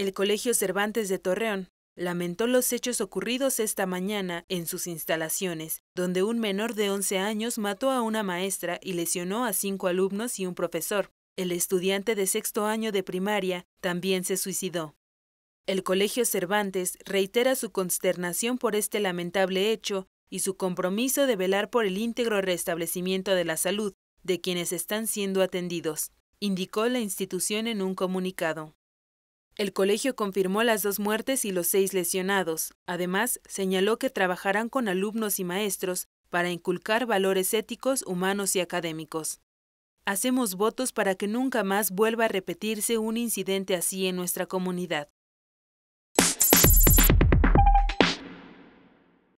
El Colegio Cervantes de Torreón lamentó los hechos ocurridos esta mañana en sus instalaciones, donde un menor de 11 años mató a una maestra y lesionó a cinco alumnos y un profesor. El estudiante de sexto año de primaria también se suicidó. El Colegio Cervantes reitera su consternación por este lamentable hecho y su compromiso de velar por el íntegro restablecimiento de la salud de quienes están siendo atendidos, indicó la institución en un comunicado. El colegio confirmó las dos muertes y los seis lesionados. Además, señaló que trabajarán con alumnos y maestros para inculcar valores éticos, humanos y académicos. Hacemos votos para que nunca más vuelva a repetirse un incidente así en nuestra comunidad.